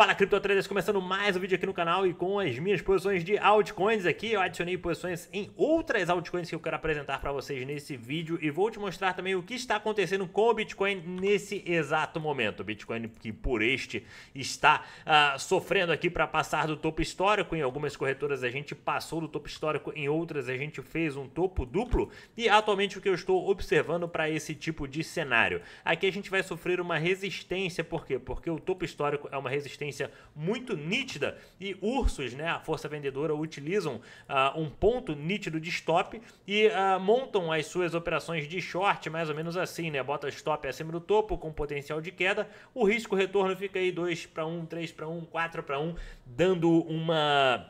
Fala Crypto começando mais um vídeo aqui no canal e com as minhas posições de altcoins aqui, eu adicionei posições em outras altcoins que eu quero apresentar para vocês nesse vídeo e vou te mostrar também o que está acontecendo com o Bitcoin nesse exato momento. O Bitcoin que por este está uh, sofrendo aqui para passar do topo histórico, em algumas corretoras a gente passou do topo histórico, em outras a gente fez um topo duplo e atualmente o que eu estou observando para esse tipo de cenário. Aqui a gente vai sofrer uma resistência, por quê? Porque o topo histórico é uma resistência resistência muito nítida e ursos, né, a força vendedora, utilizam uh, um ponto nítido de stop e uh, montam as suas operações de short mais ou menos assim, né, bota stop acima do topo com potencial de queda, o risco retorno fica aí 2 para 1, 3 para 1, 4 para 1, dando uma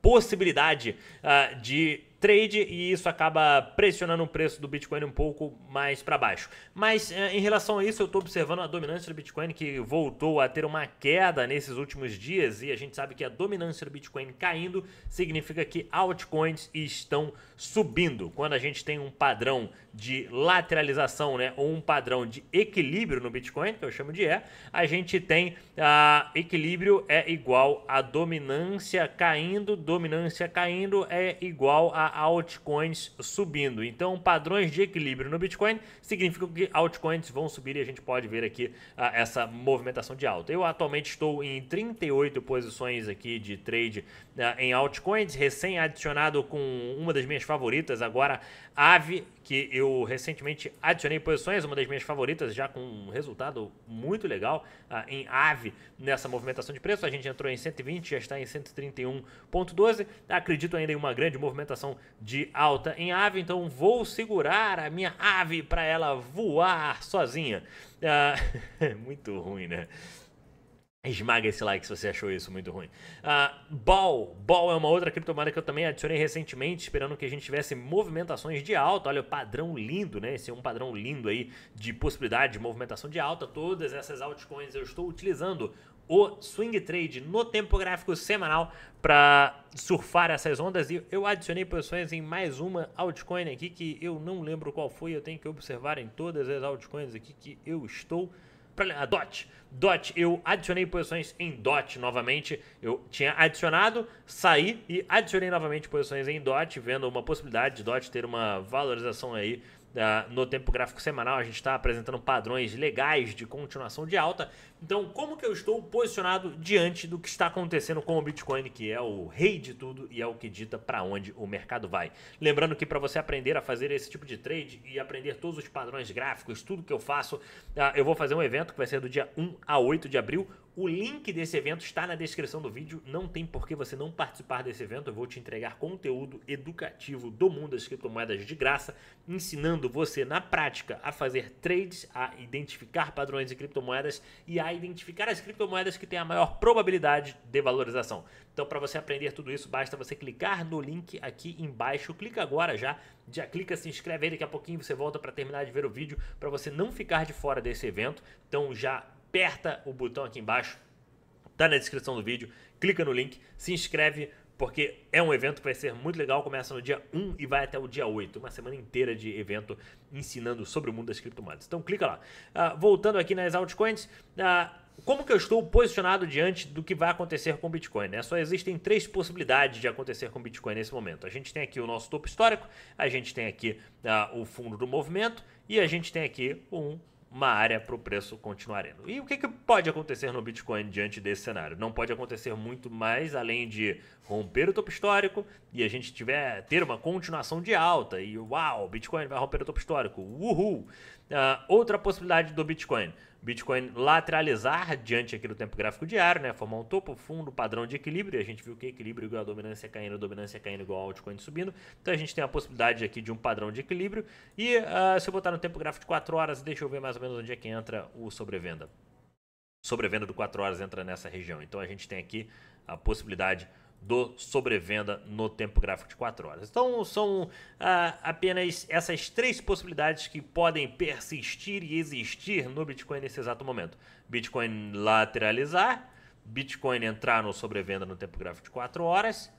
possibilidade uh, de trade e isso acaba pressionando o preço do Bitcoin um pouco mais para baixo. Mas eh, em relação a isso, eu estou observando a dominância do Bitcoin que voltou a ter uma queda nesses últimos dias e a gente sabe que a dominância do Bitcoin caindo significa que altcoins estão subindo. Quando a gente tem um padrão de lateralização, né, ou um padrão de equilíbrio no Bitcoin, que eu chamo de E, a gente tem a uh, equilíbrio é igual a dominância caindo, dominância caindo é igual a altcoins subindo. Então, padrões de equilíbrio no Bitcoin significam que altcoins vão subir e a gente pode ver aqui ah, essa movimentação de alta. Eu atualmente estou em 38 posições aqui de trade ah, em altcoins, recém-adicionado com uma das minhas favoritas, agora Ave, que eu recentemente adicionei posições, uma das minhas favoritas, já com um resultado muito legal ah, em Ave nessa movimentação de preço. A gente entrou em 120, já está em 131,12. Acredito ainda em uma grande movimentação de alta em ave, então vou segurar a minha ave para ela voar sozinha. Ah, muito ruim, né? Esmaga esse like se você achou isso muito ruim. Uh, Ball. Ball é uma outra criptomoeda que eu também adicionei recentemente, esperando que a gente tivesse movimentações de alta. Olha o padrão lindo, né? Esse é um padrão lindo aí de possibilidade de movimentação de alta. Todas essas altcoins eu estou utilizando o swing trade no tempo gráfico semanal para surfar essas ondas. E eu adicionei posições em mais uma altcoin aqui que eu não lembro qual foi. Eu tenho que observar em todas as altcoins aqui que eu estou. para a DOT. DOT, eu adicionei posições em DOT novamente. Eu tinha adicionado, saí e adicionei novamente posições em DOT, vendo uma possibilidade de DOT ter uma valorização aí no tempo gráfico semanal, a gente está apresentando padrões legais de continuação de alta. Então, como que eu estou posicionado diante do que está acontecendo com o Bitcoin, que é o rei de tudo e é o que dita para onde o mercado vai. Lembrando que para você aprender a fazer esse tipo de trade e aprender todos os padrões gráficos, tudo que eu faço, ah, eu vou fazer um evento que vai ser do dia 1 a 8 de abril o link desse evento está na descrição do vídeo, não tem por que você não participar desse evento. Eu vou te entregar conteúdo educativo do mundo das criptomoedas de graça, ensinando você na prática a fazer trades, a identificar padrões de criptomoedas e a identificar as criptomoedas que têm a maior probabilidade de valorização. Então, para você aprender tudo isso, basta você clicar no link aqui embaixo. Clica agora já, já clica, se inscreve aí. Daqui a pouquinho você volta para terminar de ver o vídeo para você não ficar de fora desse evento. Então, já aperta o botão aqui embaixo, tá na descrição do vídeo, clica no link, se inscreve porque é um evento que vai ser muito legal, começa no dia 1 e vai até o dia 8, uma semana inteira de evento ensinando sobre o mundo das criptomoedas. Então clica lá. Uh, voltando aqui nas altcoins, uh, como que eu estou posicionado diante do que vai acontecer com o Bitcoin? Né? Só existem três possibilidades de acontecer com o Bitcoin nesse momento. A gente tem aqui o nosso topo histórico, a gente tem aqui uh, o fundo do movimento e a gente tem aqui um uma área para o preço continuar indo. E o que, que, pode acontecer no Bitcoin diante desse cenário? Não pode acontecer muito mais além de romper o topo histórico e a gente tiver ter uma continuação de alta e uau, Bitcoin vai romper o topo histórico, uhul! Uh, outra possibilidade do Bitcoin, Bitcoin lateralizar diante aqui do tempo gráfico diário, né? Formar um topo, fundo, padrão de equilíbrio. E a gente viu que equilíbrio igual a dominância caindo, dominância caindo igual a altcoin subindo. Então a gente tem a possibilidade aqui de um padrão de equilíbrio. E uh, se eu botar no tempo gráfico de 4 horas, deixa eu ver mais ou menos onde é que entra o sobrevenda. Sobrevenda do 4 horas entra nessa região. Então a gente tem aqui a possibilidade do sobrevenda no tempo gráfico de 4 horas. Então são ah, apenas essas três possibilidades que podem persistir e existir no Bitcoin nesse exato momento. Bitcoin lateralizar, Bitcoin entrar no sobrevenda no tempo gráfico de 4 horas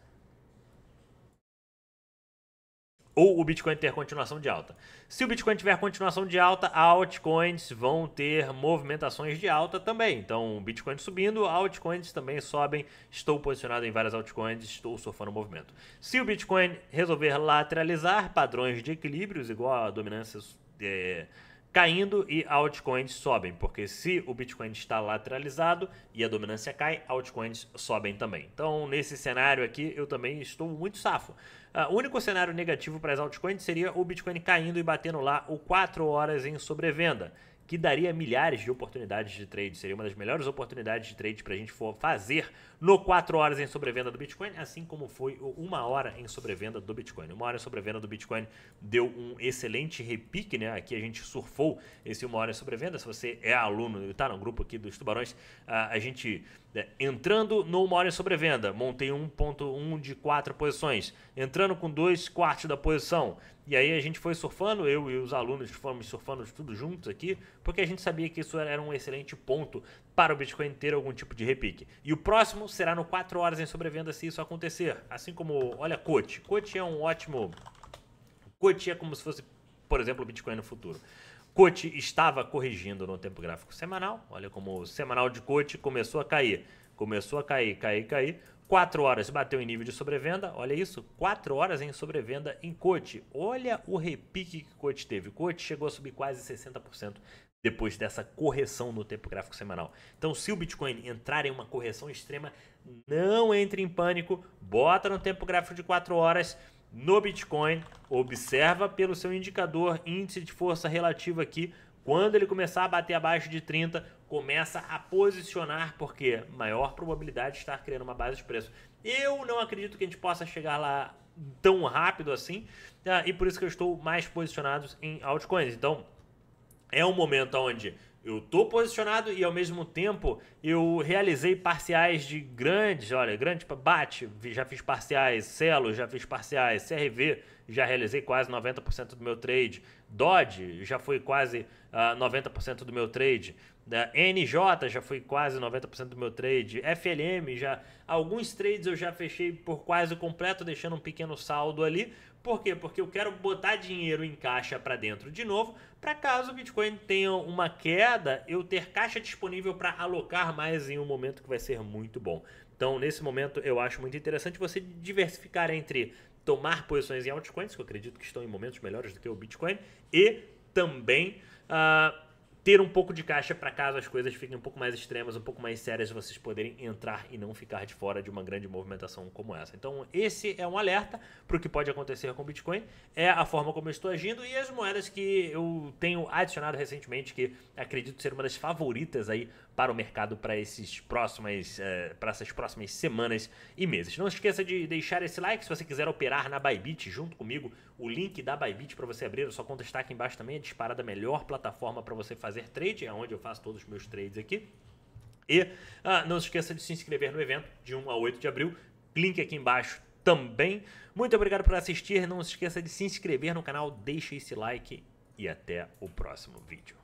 ou o Bitcoin ter continuação de alta. Se o Bitcoin tiver continuação de alta, altcoins vão ter movimentações de alta também. Então, Bitcoin subindo, altcoins também sobem. Estou posicionado em várias altcoins, estou surfando o movimento. Se o Bitcoin resolver lateralizar padrões de equilíbrios, igual a dominância. É, eh, caindo e altcoins sobem, porque se o Bitcoin está lateralizado e a dominância cai, altcoins sobem também. Então, nesse cenário aqui, eu também estou muito safo. Uh, o único cenário negativo para as altcoins seria o Bitcoin caindo e batendo lá o 4 horas em sobrevenda, que daria milhares de oportunidades de trade. Seria uma das melhores oportunidades de trade para a gente for fazer no 4 horas em sobrevenda do Bitcoin, assim como foi o 1 hora em sobrevenda do Bitcoin. Uma hora em sobrevenda do Bitcoin deu um excelente repique, né? Aqui a gente surfou esse 1 hora em sobrevenda. Se você é aluno e está no grupo aqui dos Tubarões, ah, a, gente né, entrando no 1 hora em sobrevenda, montei 1.1 de 4 posições, entrando com 2 quartos da posição. E aí a gente foi surfando, eu e os alunos fomos surfando tudo juntos aqui, porque a gente sabia que isso era um excelente ponto para o Bitcoin ter algum tipo de repique. E o próximo será no 4 horas em sobrevenda se isso acontecer. Assim como, olha, Cote. Cote é um ótimo. Cote é como se fosse, por exemplo, o Bitcoin no futuro. Cote estava corrigindo no tempo gráfico semanal. Olha como o semanal de Cote começou a cair. Começou a cair, cair, cair. 4 horas bateu em nível de sobrevenda, olha isso, 4 horas em sobrevenda em Cote. Olha o repique que Cote teve. Cote chegou a subir quase 60% depois dessa correção no tempo gráfico semanal. Então, se o Bitcoin entrar em uma correção extrema, não entre em pânico, bota no tempo gráfico de 4 horas no Bitcoin, observa pelo seu indicador índice de força relativa aqui, quando ele começar a bater abaixo de 30, começa a posicionar porque maior probabilidade de estar criando uma base de preço. Eu não acredito que a gente possa chegar lá tão rápido assim, tá? e por isso que eu estou mais posicionado em altcoins. Então, é um momento onde eu estou posicionado e ao mesmo tempo eu realizei parciais de grandes, olha, grande bate, já fiz parciais Celo, já fiz parciais CRV, já realizei quase 90% do meu trade, Dodge já foi quase uh, ah, 90% do meu trade, da NJ já foi quase 90% do meu trade, FLM já alguns trades eu já fechei por quase completo, deixando um pequeno saldo ali, por quê? Porque eu quero botar dinheiro em caixa para dentro de novo, para caso o Bitcoin tenha uma queda, eu ter caixa disponível para alocar mais em um momento que vai ser muito bom. Então, nesse momento, eu acho muito interessante você diversificar entre tomar posições em altcoins, que eu acredito que estão em momentos melhores do que o Bitcoin, e também uh, ter um pouco de caixa para caso as coisas fiquem um pouco mais extremas, um pouco mais sérias, vocês poderem entrar e não ficar de fora de uma grande movimentação como essa. Então, esse é um alerta para o que pode acontecer com o Bitcoin, é a forma como eu estou agindo e as moedas que eu tenho adicionado recentemente, que acredito ser uma das favoritas aí para o mercado para esses próximas, é, eh, para essas próximas semanas e meses. Não esqueça de deixar esse like se você quiser operar na Bybit junto comigo o link da Bybit para você abrir a sua conta está aqui embaixo também, é disparada a melhor plataforma para você fazer trade, é onde eu faço todos os meus trades aqui. E ah, não se esqueça de se inscrever no evento de 1 a 8 de abril, link aqui embaixo também. Muito obrigado por assistir, não se esqueça de se inscrever no canal, deixe esse like e até o próximo vídeo.